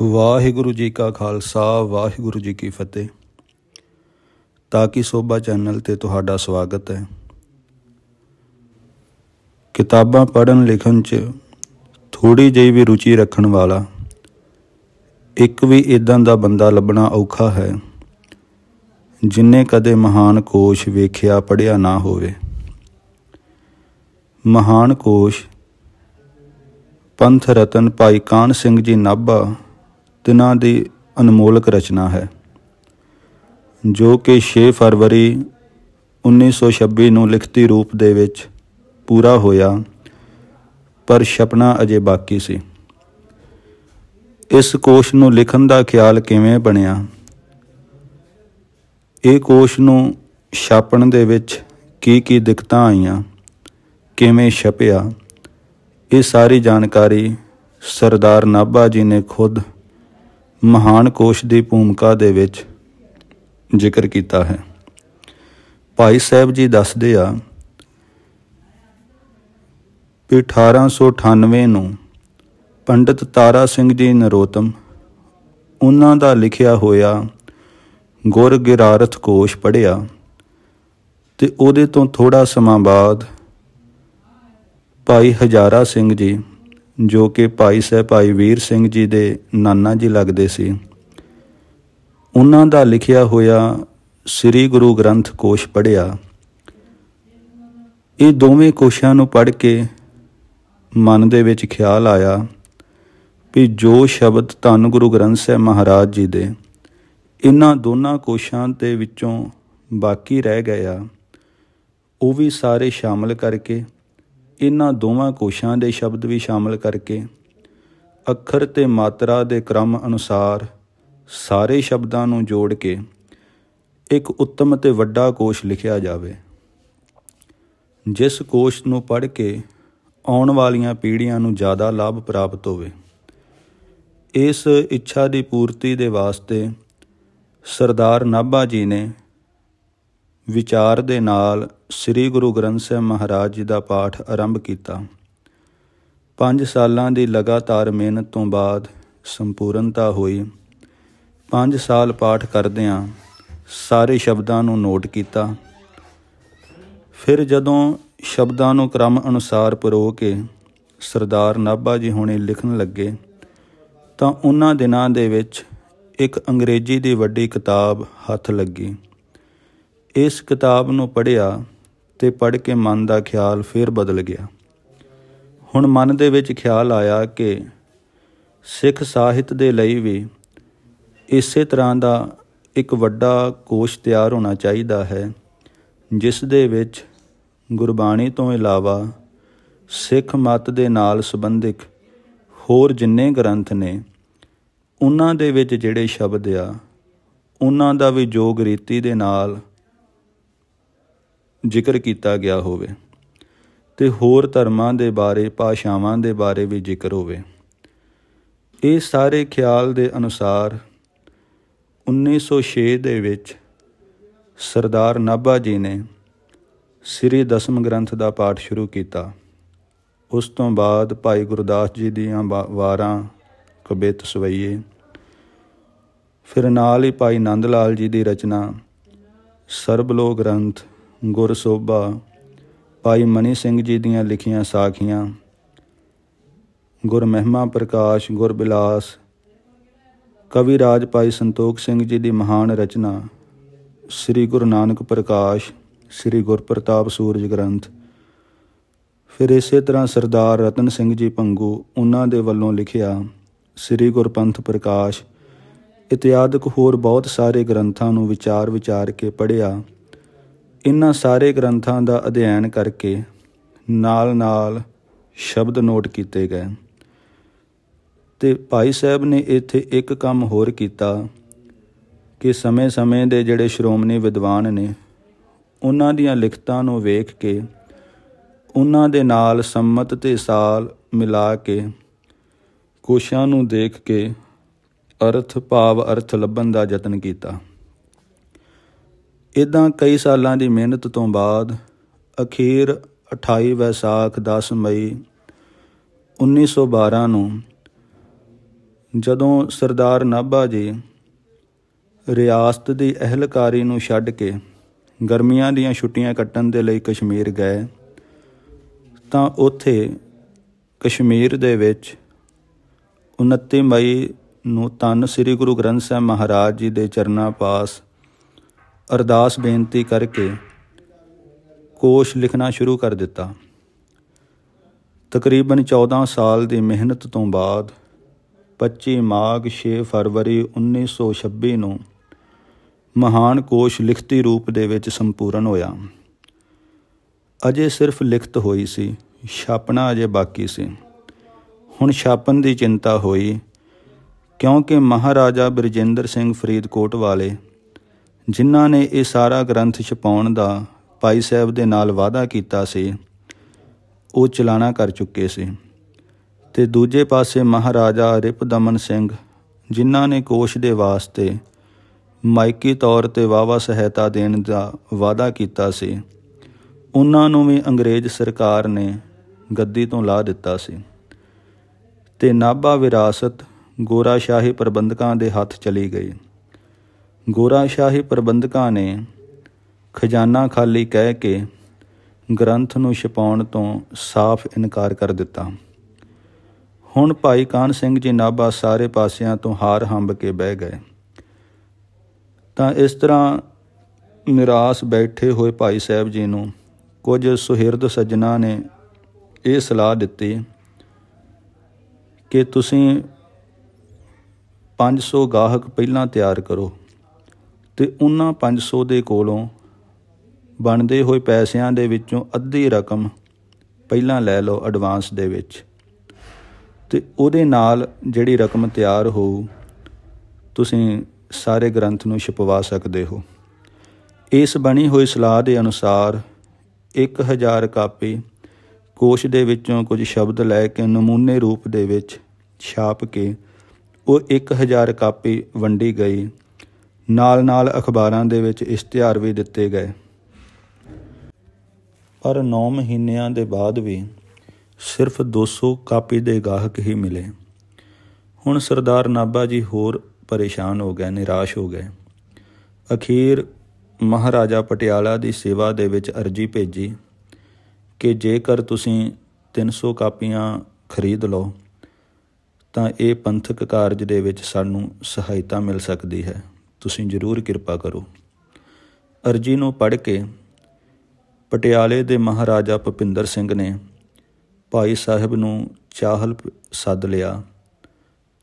ਵਾਹਿਗੁਰੂ ਜੀ ਕਾ ਖਾਲਸਾ ਵਾਹਿਗੁਰੂ ਜੀ ਕੀ ਫਤਿਹ ਤਾਂ ਸੋਭਾ ਚੈਨਲ ਤੇ ਤੁਹਾਡਾ ਸਵਾਗਤ ਹੈ ਕਿਤਾਬਾਂ ਪੜਨ ਲਿਖਣ 'ਚ ਥੋੜੀ ਜਿਹੀ ਵੀ ਰੁਚੀ ਰੱਖਣ ਵਾਲਾ ਇੱਕ ਵੀ ਇਦਾਂ ਦਾ ਬੰਦਾ ਲੱਭਣਾ ਔਖਾ ਹੈ ਜਿਨੇ ਕਦੇ ਮਹਾਨ ਕੋਸ਼ ਵੇਖਿਆ ਪੜਿਆ ਨਾ ਹੋਵੇ ਮਹਾਨ ਕੋਸ਼ ਪੰਥ ਰਤਨ ਭਾਈ ਕਾਨ ਸਿੰਘ ਜੀ ਨਾਭਾ ਤਿਨਾਂ ਦੀ ਅਨਮੋਲਕ ਰਚਨਾ ਹੈ ਜੋ ਕਿ 6 ਫਰਵਰੀ 1926 ਨੂੰ ਲਿਖਤੀ ਰੂਪ ਦੇ ਵਿੱਚ ਪੂਰਾ ਹੋਇਆ ਪਰ ਛਪਣਾ ਅਜੇ ਬਾਕੀ ਸੀ ਇਸ ਕੋਸ਼ ਨੂੰ ਲਿਖਣ ਦਾ ਖਿਆਲ ਕਿਵੇਂ ਬਣਿਆ ਇਹ ਕੋਸ਼ ਨੂੰ ਛਾਪਣ ਦੇ ਵਿੱਚ ਕੀ ਕੀ ਦਿੱਕਤਾਂ ਆਈਆਂ ਕਿਵੇਂ ਛਪਿਆ ਇਹ ਸਾਰੀ ਜਾਣਕਾਰੀ ਸਰਦਾਰ ਨਾਭਾ ਜੀ ਨੇ ਖੁਦ ਮਹਾਨ ਕੋਸ਼ ਦੀ ਭੂਮਿਕਾ ਦੇ ਵਿੱਚ ਜ਼ਿਕਰ ਕੀਤਾ ਹੈ ਭਾਈ ਸਾਹਿਬ ਜੀ ਦੱਸਦੇ ਆ ਕਿ 1898 ਨੂੰ ਪੰਡਿਤ ਤਾਰਾ ਸਿੰਘ ਜੀ ਨਰੋਤਮ ਉਹਨਾਂ ਦਾ ਲਿਖਿਆ ਹੋਇਆ ਗੁਰ ਗਿਰਾਰਥ ਕੋਸ਼ ਪੜਿਆ ਤੇ ਉਹਦੇ ਤੋਂ ਥੋੜਾ ਸਮਾਂ ਬਾਅਦ ਭਾਈ ਹਜ਼ਾਰਾ ਸਿੰਘ ਜੀ ਜੋ ਕਿ ਭਾਈ ਸਾਹਿਬ ਭਾਈ ਵੀਰ ਸਿੰਘ ਜੀ ਦੇ ਨਾਨਾ ਜੀ ਲੱਗਦੇ ਸੀ ਉਹਨਾਂ ਦਾ ਲਿਖਿਆ ਹੋਇਆ ਸ੍ਰੀ ਗੁਰੂ ਗ੍ਰੰਥ ਕੋਸ਼ ਪੜਿਆ ਇਹ ਦੋਵੇਂ ਕੋਸ਼ਾਂ ਨੂੰ ਪੜ ਕੇ ਮਨ ਦੇ ਵਿੱਚ ਖਿਆਲ ਆਇਆ ਕਿ ਜੋ ਸ਼ਬਦ ਧੰਨ ਗੁਰੂ ਗ੍ਰੰਥ ਸਾਹਿਬ ਮਹਾਰਾਜ ਜੀ ਦੇ ਇਹਨਾਂ ਦੋਨਾਂ ਕੋਸ਼ਾਂ ਦੇ ਵਿੱਚੋਂ ਬਾਕੀ ਰਹਿ ਗਏ ਆ ਉਹ ਵੀ ਸਾਰੇ ਸ਼ਾਮਲ ਕਰਕੇ ਇਹਨਾਂ ਦੋਵਾਂ ਕੋਸ਼ਾਂ ਦੇ ਸ਼ਬਦ ਵੀ ਸ਼ਾਮਲ ਕਰਕੇ ਅੱਖਰ ਤੇ ਮਾਤਰਾ ਦੇ ਕ੍ਰਮ ਅਨੁਸਾਰ ਸਾਰੇ ਸ਼ਬਦਾਂ ਨੂੰ ਜੋੜ ਕੇ ਇੱਕ ਉੱਤਮ ਤੇ ਵੱਡਾ ਕੋਸ਼ ਲਿਖਿਆ ਜਾਵੇ ਜਿਸ ਕੋਸ਼ ਨੂੰ ਪੜ੍ਹ ਕੇ ਆਉਣ ਵਾਲੀਆਂ ਪੀੜ੍ਹੀਆਂ ਨੂੰ ਜ਼ਿਆਦਾ ਲਾਭ ਪ੍ਰਾਪਤ ਹੋਵੇ ਇਸ ਇੱਛਾ ਦੀ ਪੂਰਤੀ ਦੇ ਵਾਸਤੇ ਸਰਦਾਰ ਨਾਭਾ ਜੀ ਨੇ ਵਿਚਾਰ ਦੇ ਨਾਲ ਸ੍ਰੀ ਗੁਰੂ ਗ੍ਰੰਥ ਸਾਹਿਬ ਮਹਾਰਾਜ ਜੀ ਦਾ ਪਾਠ ਆਰੰਭ ਕੀਤਾ 5 ਸਾਲਾਂ ਦੀ ਲਗਾਤਾਰ ਮਿਹਨਤ ਤੋਂ ਬਾਅਦ ਸੰਪੂਰਨਤਾ ਹੋਈ 5 ਸਾਲ ਪਾਠ ਕਰਦਿਆਂ ਸਾਰੇ ਸ਼ਬਦਾਂ ਨੂੰ ਨੋਟ ਕੀਤਾ ਫਿਰ ਜਦੋਂ ਸ਼ਬਦਾਂ ਨੂੰ ਕ੍ਰਮ ਅਨੁਸਾਰ ਪਰੋ ਕੇ ਸਰਦਾਰ ਨਾਭਾ ਜੀ ਹੁਣੇ ਲਿਖਣ ਲੱਗੇ ਤਾਂ ਉਹਨਾਂ ਦਿਨਾਂ ਦੇ ਵਿੱਚ ਇੱਕ ਅੰਗਰੇਜ਼ੀ ਦੀ ਵੱਡੀ ਕਿਤਾਬ ਹੱਥ ਲੱਗੀ ਇਸ ਕਿਤਾਬ ਨੂੰ ਪੜ੍ਹਿਆ ਤੇ ਪੜ੍ਹ ਕੇ ਮਨ ਦਾ ਖਿਆਲ ਫੇਰ ਬਦਲ ਗਿਆ ਹੁਣ ਮਨ ਦੇ ਵਿੱਚ ਖਿਆਲ ਆਇਆ ਕਿ ਸਿੱਖ ਸਾਹਿਤ ਦੇ ਲਈ ਵੀ ਇਸੇ ਤਰ੍ਹਾਂ ਦਾ ਇੱਕ ਵੱਡਾ ਕੋਸ਼ ਤਿਆਰ ਹੋਣਾ ਚਾਹੀਦਾ ਹੈ ਜਿਸ ਦੇ ਵਿੱਚ ਗੁਰਬਾਣੀ ਤੋਂ ਇਲਾਵਾ ਸਿੱਖ ਮਤ ਦੇ ਨਾਲ ਸੰਬੰਧਿਤ ਹੋਰ ਜਿੰਨੇ ਗ੍ਰੰਥ ਨੇ ਉਹਨਾਂ ਦੇ ਵਿੱਚ ਜਿਹੜੇ ਸ਼ਬਦ ਆ ਉਹਨਾਂ ਦਾ ਵੀ ਜੋਗ ਰੀਤੀ ਦੇ ਨਾਲ ਜ਼ਿਕਰ ਕੀਤਾ ਗਿਆ ਹੋਵੇ ਤੇ ਹੋਰ ਧਰਮਾਂ ਦੇ ਬਾਰੇ ਭਾਸ਼ਾਵਾਂ ਦੇ ਬਾਰੇ ਵੀ ਜ਼ਿਕਰ ਹੋਵੇ ਇਹ ਸਾਰੇ ਖਿਆਲ ਦੇ ਅਨੁਸਾਰ 1906 ਦੇ ਵਿੱਚ ਸਰਦਾਰ ਨਾਭਾ ਜੀ ਨੇ ਸ੍ਰੀ ਦਸਮ ਗ੍ਰੰਥ ਦਾ ਪਾਠ ਸ਼ੁਰੂ ਕੀਤਾ ਉਸ ਤੋਂ ਬਾਅਦ ਭਾਈ ਗੁਰਦਾਸ ਜੀ ਦੀਆਂ ਵਾਰਾਂ ਕਬਿਤ ਸਵਈਏ ਫਿਰ ਨਾਲ ਹੀ ਭਾਈ ਨੰਦ ਲਾਲ ਜੀ ਦੀ ਰਚਨਾ ਸਰਬ ਲੋਕ ਗ੍ਰੰਥ ਗੁਰ ਸੋਭਾ ਭਾਈ ਮਨੀ ਸਿੰਘ ਜੀ ਦੀਆਂ ਲਿਖੀਆਂ ਸਾਖੀਆਂ ਗੁਰ ਮਹਿਮਾ ਪ੍ਰਕਾਸ਼ ਗੁਰ ਬਿਲਾਸ ਕਵੀ ਰਾਜ ਭਾਈ ਸੰਤੋਖ ਸਿੰਘ ਜੀ ਦੀ ਮਹਾਨ ਰਚਨਾ ਸ੍ਰੀ ਗੁਰੂ ਨਾਨਕ ਪ੍ਰਕਾਸ਼ ਸ੍ਰੀ ਗੁਰ ਪ੍ਰਤਾਪ ਸੂਰਜ ਗ੍ਰੰਥ ਫਿਰ ਇਸੇ ਤਰ੍ਹਾਂ ਸਰਦਾਰ ਰਤਨ ਸਿੰਘ ਜੀ ਪੰਗੂ ਉਹਨਾਂ ਦੇ ਵੱਲੋਂ ਲਿਖਿਆ ਸ੍ਰੀ ਗੁਰਪੰਥ ਪ੍ਰਕਾਸ਼ ਇਤਿਆਦਿਕ ਹੋਰ ਬਹੁਤ ਸਾਰੇ ਗ੍ਰੰਥਾਂ ਨੂੰ ਵਿਚਾਰ ਵਿਚਾਰ ਕੇ ਪੜਿਆ ਇਹਨਾਂ ਸਾਰੇ ਗ੍ਰੰਥਾਂ ਦਾ ਅਧਿਐਨ ਕਰਕੇ ਨਾਲ-ਨਾਲ ਸ਼ਬਦ ਨੋਟ ਕੀਤੇ ਗਏ ਤੇ ਭਾਈ ਸਾਹਿਬ ਨੇ ਇੱਥੇ ਇੱਕ ਕੰਮ ਹੋਰ ਕੀਤਾ ਕਿ ਸਮੇਂ-ਸਮੇਂ ਦੇ ਜਿਹੜੇ ਸ਼੍ਰੋਮਣੀ ਵਿਦਵਾਨ ਨੇ ਉਹਨਾਂ ਦੀਆਂ ਲਿਖਤਾਂ ਨੂੰ ਵੇਖ ਕੇ ਉਹਨਾਂ ਦੇ ਨਾਲ ਸੰਮਤ ਤੇ ਸਾਲ ਮਿਲਾ ਕੇ ਕੋਸ਼ਾਂ ਨੂੰ ਦੇਖ ਕੇ ਅਰਥ ਭਾਵ ਅਰਥ ਲੱਭਣ ਦਾ ਯਤਨ ਕੀਤਾ ਇਦਾਂ ਕਈ ਸਾਲਾਂ ਦੀ ਮਿਹਨਤ ਤੋਂ ਬਾਅਦ ਅਖੀਰ 28 ਵੈਸਾਖ 10 ਮਈ 1912 ਨੂੰ ਜਦੋਂ ਸਰਦਾਰ ਨਾਭਾ ਜੀ ਰਿਆਸਤ ਦੀ ਅਹਿਲਕਾਰੀ ਨੂੰ ਛੱਡ ਕੇ ਗਰਮੀਆਂ ਦੀਆਂ ਛੁੱਟੀਆਂ ਕੱਟਣ ਦੇ ਲਈ ਕਸ਼ਮੀਰ ਗਏ ਤਾਂ ਉੱਥੇ ਕਸ਼ਮੀਰ ਦੇ ਵਿੱਚ 29 ਮਈ ਨੂੰ ਤਨ ਸ੍ਰੀ ਗੁਰੂ ਗ੍ਰੰਥ ਸਾਹਿਬ ਮਹਾਰਾਜ ਜੀ ਦੇ ਚਰਨਾਂ ਪਾਸ ਅਰਦਾਸ ਬੇਨਤੀ ਕਰਕੇ ਕੋਸ਼ ਲਿਖਣਾ ਸ਼ੁਰੂ ਕਰ ਦਿੱਤਾ ਤਕਰੀਬਨ 14 ਸਾਲ ਦੀ ਮਿਹਨਤ ਤੋਂ ਬਾਅਦ 25 ਮਾਘ 6 ਫਰਵਰੀ 1926 ਨੂੰ ਮਹਾਨ ਕੋਸ਼ ਲਿਖਤੀ ਰੂਪ ਦੇ ਵਿੱਚ ਸੰਪੂਰਨ ਹੋਇਆ ਅਜੇ ਸਿਰਫ ਲਿਖਤ ਹੋਈ ਸੀ ਛਾਪਣਾ ਅਜੇ ਬਾਕੀ ਸੀ ਹੁਣ ਛਾਪਣ ਦੀ ਚਿੰਤਾ ਹੋਈ ਕਿਉਂਕਿ ਮਹਾਰਾਜਾ ਬਿਰਜਿੰਦਰ ਸਿੰਘ ਫਰੀਦਕੋਟ ਵਾਲੇ ਜਿਨ੍ਹਾਂ ਨੇ ਇਹ ਸਾਰਾ ਗ੍ਰੰਥ ਛਪਾਉਣ ਦਾ ਭਾਈ ਸਾਹਿਬ ਦੇ ਨਾਲ ਵਾਅਦਾ ਕੀਤਾ ਸੀ ਉਹ ਚਲਾਣਾ ਕਰ ਚੁੱਕੇ ਸੀ ਤੇ ਦੂਜੇ ਪਾਸੇ ਮਹਾਰਾਜਾ ਰਿਪਦਮਨ ਸਿੰਘ ਜਿਨ੍ਹਾਂ ਨੇ ਕੋਸ਼ ਦੇ ਵਾਸਤੇ ਮਾਇਕੀ ਤੌਰ ਤੇ ਵਾਵਾ ਸਹਾਇਤਾ ਦੇਣ ਦਾ ਵਾਅਦਾ ਕੀਤਾ ਸੀ ਉਹਨਾਂ ਨੂੰ ਵੀ ਅੰਗਰੇਜ਼ ਸਰਕਾਰ ਨੇ ਗੱਦੀ ਤੋਂ ਲਾ ਦਿੱਤਾ ਸੀ ਤੇ ਨਾਭਾ ਵਿਰਾਸਤ ਗੋਰਾ ਸ਼ਾਹੀ ਪ੍ਰਬੰਧਕਾਂ ਦੇ ਹੱਥ ਚਲੀ ਗਈ ਗੋਰਾ ਸ਼ਾਹੀ ਪ੍ਰਬੰਧਕਾਂ ਨੇ ਖਜ਼ਾਨਾ ਖਾਲੀ ਕਹਿ ਕੇ ਗ੍ਰੰਥ ਨੂੰ ਛਪਾਉਣ ਤੋਂ ਸਾਫ਼ ਇਨਕਾਰ ਕਰ ਦਿੱਤਾ ਹੁਣ ਭਾਈ ਕਾਨ ਸਿੰਘ ਜੀ ਨਾਬਾ ਸਾਰੇ ਪਾਸਿਆਂ ਤੋਂ ਹਾਰ ਹੰਬ ਕੇ ਬਹਿ ਗਏ ਤਾਂ ਇਸ ਤਰ੍ਹਾਂ ਨਿਰਾਸ਼ ਬੈਠੇ ਹੋਏ ਭਾਈ ਸਾਹਿਬ ਜੀ ਨੂੰ ਕੁਝ ਸੁਹਿਰਦ ਸੱਜਣਾ ਨੇ ਇਹ ਸਲਾਹ ਦਿੱਤੀ ਕਿ ਤੁਸੀਂ 500 ਗਾਹਕ ਪਹਿਲਾਂ ਤਿਆਰ ਕਰੋ ਤੇ ਉਹਨਾਂ 500 ਦੇ ਕੋਲੋਂ ਬਣਦੇ ਹੋਏ ਪੈਸਿਆਂ ਦੇ ਵਿੱਚੋਂ ਅੱਧੀ ਰਕਮ ਪਹਿਲਾਂ ਲੈ ਲਓ ਐਡਵਾਂਸ ਦੇ ਵਿੱਚ ਤੇ ਉਹਦੇ ਨਾਲ ਜਿਹੜੀ ਰਕਮ ਤਿਆਰ ਹੋ ਤੁਸੀਂ ਸਾਰੇ ਗ੍ਰੰਥ ਨੂੰ ਛਪਵਾ ਸਕਦੇ ਹੋ ਇਸ ਬਣੀ ਹੋਈ ਸਲਾਹ ਦੇ ਅਨੁਸਾਰ 1000 ਕਾਪੀ ਕੋਸ਼ ਦੇ ਵਿੱਚੋਂ ਕੁਝ ਸ਼ਬਦ ਲੈ ਕੇ ਨਮੂਨੇ ਰੂਪ ਦੇ ਵਿੱਚ ਛਾਪ ਕੇ ਉਹ 1000 ਕਾਪੀ ਵੰਡੀ ਗਈ ਨਾਲ-ਨਾਲ ਅਖਬਾਰਾਂ ਦੇ ਵਿੱਚ ਇਸ਼ਤਿਹਾਰ ਵੀ ਦਿੱਤੇ ਗਏ ਪਰ 9 ਮਹੀਨਿਆਂ ਦੇ ਬਾਅਦ ਵੀ ਸਿਰਫ 200 ਕਾਪੀ ਦੇ ਗਾਹਕ ਹੀ ਮਿਲੇ ਹੁਣ ਸਰਦਾਰ ਨਾਬਾ ਜੀ ਹੋਰ ਪਰੇਸ਼ਾਨ ਹੋ ਗਏ ਨਿਰਾਸ਼ ਹੋ ਗਏ ਅਖੀਰ ਮਹਾਰਾਜਾ ਪਟਿਆਲਾ ਦੀ ਸੇਵਾ ਦੇ ਵਿੱਚ ਅਰਜੀ ਭੇਜੀ ਕਿ ਜੇਕਰ ਤੁਸੀਂ 300 ਕਾਪੀਆਂ ਖਰੀਦ ਲਓ ਤਾਂ ਇਹ ਪੰਥਕ ਕਾਰਜ ਦੇ ਵਿੱਚ ਸਾਨੂੰ ਸਹਾਇਤਾ ਮਿਲ ਸਕਦੀ ਹੈ ਤੁਸੀਂ ਜ਼ਰੂਰ ਕਿਰਪਾ ਕਰੋ ਅਰਜੀ ਨੂੰ ਪੜ੍ਹ ਕੇ ਪਟਿਆਲੇ ਦੇ ਮਹਾਰਾਜਾ ਭਪਿੰਦਰ ਸਿੰਘ ਨੇ ਭਾਈ ਸਾਹਿਬ ਨੂੰ ਚਾਹਲ ਸੱਦ ਲਿਆ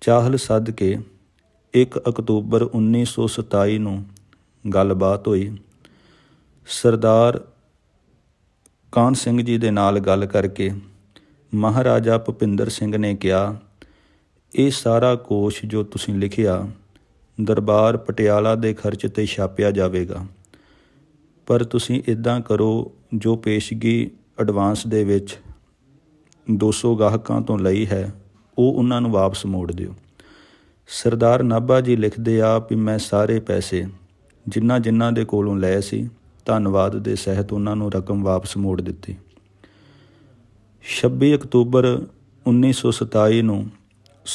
ਚਾਹਲ ਸੱਦ ਕੇ 1 ਅਕਤੂਬਰ 1927 ਨੂੰ ਗੱਲਬਾਤ ਹੋਈ ਸਰਦਾਰ ਕਾਨ ਸਿੰਘ ਜੀ ਦੇ ਨਾਲ ਗੱਲ ਕਰਕੇ ਮਹਾਰਾਜਾ ਭਪਿੰਦਰ ਸਿੰਘ ਨੇ ਕਿਹਾ ਇਹ ਸਾਰਾ ਕੋਸ਼ ਜੋ ਤੁਸੀਂ ਲਿਖਿਆ ਦਰਬਾਰ ਪਟਿਆਲਾ ਦੇ ਖਰਚ ਤੇ ਛਾਪਿਆ ਜਾਵੇਗਾ ਪਰ ਤੁਸੀਂ ਇਦਾਂ ਕਰੋ ਜੋ ਪੇਸ਼ਗੀ ਐਡਵਾਂਸ ਦੇ ਵਿੱਚ 200 ਗਾਹਕਾਂ ਤੋਂ ਲਈ ਹੈ ਉਹ ਉਹਨਾਂ ਨੂੰ ਵਾਪਸ ਮੋੜ ਦਿਓ ਸਰਦਾਰ ਨਾਭਾ ਜੀ ਲਿਖਦੇ ਆ ਕਿ ਮੈਂ ਸਾਰੇ ਪੈਸੇ ਜਿੰਨਾ ਜਿੰਨਾ ਦੇ ਕੋਲੋਂ ਲਏ ਸੀ ਧੰਨਵਾਦ ਦੇ ਸਹਿਤ ਉਹਨਾਂ ਨੂੰ ਰਕਮ ਵਾਪਸ ਮੋੜ ਦਿੱਤੀ 26 ਅਕਤੂਬਰ 1927 ਨੂੰ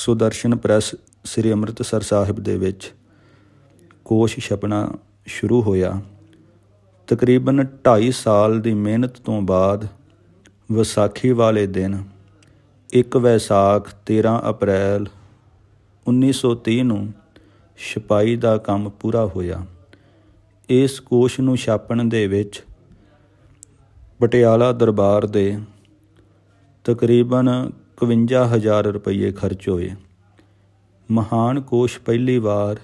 ਸੁਦਰਸ਼ਨ ਪ੍ਰੈਸ ਸ੍ਰੀ ਅੰਮ੍ਰਿਤਸਰ ਸਾਹਿਬ ਦੇ ਵਿੱਚ ਕੋਸ਼ ਛਪਣਾ ਸ਼ੁਰੂ ਹੋਇਆ ਤਕਰੀਬਨ 2.5 ਸਾਲ ਦੀ ਮਿਹਨਤ ਤੋਂ ਬਾਅਦ ਵਿਸਾਖੀ ਵਾਲੇ ਦਿਨ 1 ਵੈਸਾਖ 13 ਅਪ੍ਰੈਲ 1930 ਨੂੰ ਛਪਾਈ ਦਾ ਕੰਮ ਪੂਰਾ ਹੋਇਆ ਇਸ ਕੋਸ਼ ਨੂੰ ਛਾਪਣ ਦੇ ਵਿੱਚ ਪਟਿਆਲਾ ਦਰਬਾਰ ਦੇ ਤਕਰੀਬਨ 51000 ਰੁਪਏ ਖਰਚ ਹੋਏ ਮਹਾਨ ਕੋਸ਼ ਪਹਿਲੀ ਵਾਰ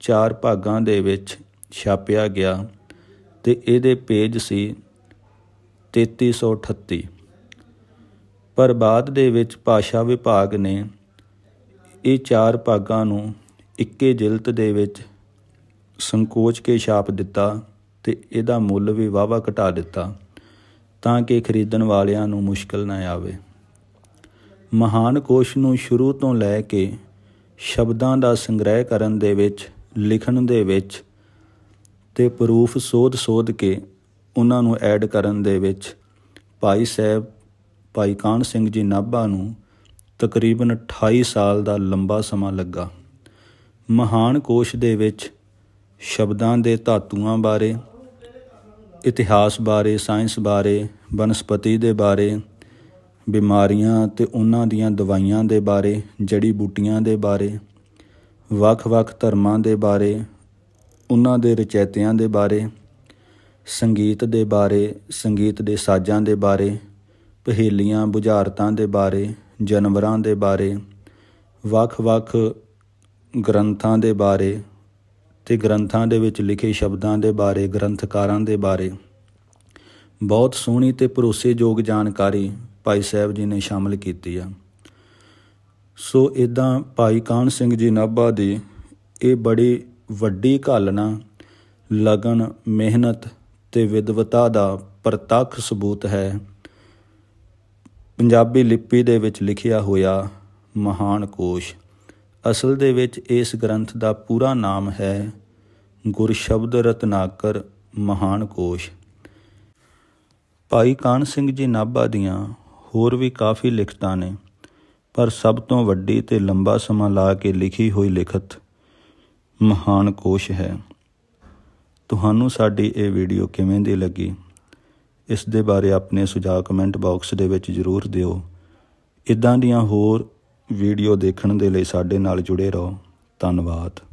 ਚਾਰ ਭਾਗਾਂ ਦੇ ਵਿੱਚ ਛਾਪਿਆ ਗਿਆ ਤੇ ਇਹਦੇ ਪੇਜ ਸੀ 3338 ਪਰ ਬਾਅਦ ਦੇ ਵਿੱਚ ਭਾਸ਼ਾ ਵਿਭਾਗ ਨੇ ਇਹ ਚਾਰ ਭਾਗਾਂ ਨੂੰ ਇੱਕੇ ਜਿਲਦ ਦੇ ਵਿੱਚ ਸੰਕੋਚ ਕੇ ਛਾਪ ਦਿੱਤਾ ਤੇ ਇਹਦਾ ਮੁੱਲ ਵੀ ਵਾਵਾ ਘਟਾ ਦਿੱਤਾ ਤਾਂ ਕਿ ਖਰੀਦਣ ਵਾਲਿਆਂ ਨੂੰ ਮੁਸ਼ਕਲ ਨਾ ਆਵੇ ਮਹਾਨ ਕੋਸ਼ ਨੂੰ ਸ਼ੁਰੂ ਤੋਂ ਲੈ ਕੇ ਸ਼ਬਦਾਂ ਦਾ ਸੰਗ੍ਰਹਿ ਕਰਨ ਦੇ ਵਿੱਚ ਲਿਖਣ ਦੇ ਵਿੱਚ ਤੇ ਪ੍ਰੂਫ ਸੋਧ-ਸੋਧ ਕੇ ਉਹਨਾਂ ਨੂੰ ਐਡ ਕਰਨ ਦੇ ਵਿੱਚ ਭਾਈ ਸਾਹਿਬ ਭਾਈ ਕਾਨ ਸਿੰਘ ਜੀ ਨਾਭਾ ਨੂੰ ਤਕਰੀਬਨ 28 ਸਾਲ ਦਾ ਲੰਬਾ ਸਮਾਂ ਲੱਗਾ ਮਹਾਨ ਕੋਸ਼ ਦੇ ਵਿੱਚ ਸ਼ਬਦਾਂ ਦੇ ਧਾਤੂਆਂ ਬਾਰੇ ਇਤਿਹਾਸ ਬਾਰੇ ਸਾਇੰਸ ਬਾਰੇ ਬਨਸਪਤੀ ਦੇ ਬਾਰੇ ਬਿਮਾਰੀਆਂ ਤੇ ਉਹਨਾਂ ਦੀਆਂ ਦਵਾਈਆਂ ਦੇ ਬਾਰੇ ਜੜੀ ਬੂਟੀਆਂ ਦੇ ਬਾਰੇ ਵੱਖ-ਵੱਖ ਧਰਮਾਂ ਦੇ ਬਾਰੇ ਉਹਨਾਂ ਦੇ ਰਚੈਤਿਆਂ ਦੇ ਬਾਰੇ ਸੰਗੀਤ ਦੇ ਬਾਰੇ ਸੰਗੀਤ ਦੇ ਸਾਜ਼ਾਂ ਦੇ ਬਾਰੇ ਪਹੇਲੀਆਂ ਬੁਝਾਰਤਾਂ ਦੇ ਬਾਰੇ ਜਾਨਵਰਾਂ ਦੇ ਬਾਰੇ ਵੱਖ-ਵੱਖ ਗ੍ਰੰਥਾਂ ਦੇ ਬਾਰੇ ਤੇ ਗ੍ਰੰਥਾਂ ਦੇ ਵਿੱਚ ਲਿਖੇ ਸ਼ਬਦਾਂ ਦੇ ਬਾਰੇ ਗ੍ਰੰਥਕਾਰਾਂ ਦੇ ਬਾਰੇ ਬਹੁਤ ਸੋਹਣੀ ਤੇ ਭਰੋਸੇਯੋਗ ਜਾਣਕਾਰੀ ਭਾਈ ਸਾਹਿਬ ਜੀ ਨੇ ਸ਼ਾਮਲ ਕੀਤੀ ਆ ਸੋ ਇਦਾਂ ਭਾਈ ਕਾਨ ਸਿੰਘ ਜੀ ਨਾਭਾ ਦੀ ਇਹ ਬੜੀ ਵੱਡੀ ਘਾਲਣਾ ਲਗਨ ਮਿਹਨਤ ਤੇ ਵਿਦਵਤਾ ਦਾ ਪ੍ਰਤੱਖ ਸਬੂਤ ਹੈ ਪੰਜਾਬੀ ਲਿਪੀ ਦੇ ਵਿੱਚ ਲਿਖਿਆ ਹੋਇਆ ਮਹਾਨ ਕੋਸ਼ ਅਸਲ ਦੇ ਵਿੱਚ ਇਸ ਗ੍ਰੰਥ ਦਾ ਪੂਰਾ ਨਾਮ ਹੈ ਗੁਰ ਸ਼ਬਦ ਰਤਨਾਕਰ ਮਹਾਨ ਕੋਸ਼ ਭਾਈ ਕਾਨ ਸਿੰਘ ਜੀ ਨਾਭਾ ਦੀਆਂ ਹੋਰ ਵੀ ਕਾਫੀ ਲਿਖਤਾਂ ਨੇ ਪਰ ਸਭ ਤੋਂ ਵੱਡੀ ਤੇ ਲੰਬਾ ਸਮਾਂ ਲਾ ਕੇ ਲਿਖੀ ਹੋਈ ਲਿਖਤ ਮਹਾਨ ਕੋਸ਼ ਹੈ ਤੁਹਾਨੂੰ ਸਾਡੀ ਇਹ ਵੀਡੀਓ ਕਿਵੇਂ ਦੀ ਲੱਗੀ ਇਸ ਦੇ ਬਾਰੇ ਆਪਣੇ ਸੁਝਾਅ ਕਮੈਂਟ ਬਾਕਸ ਦੇ ਵਿੱਚ ਜ਼ਰੂਰ ਦਿਓ ਇਦਾਂ ਦੀਆਂ ਹੋਰ ਵੀਡੀਓ ਦੇਖਣ ਦੇ ਲਈ ਸਾਡੇ ਨਾਲ ਜੁੜੇ ਰਹੋ ਧੰਨਵਾਦ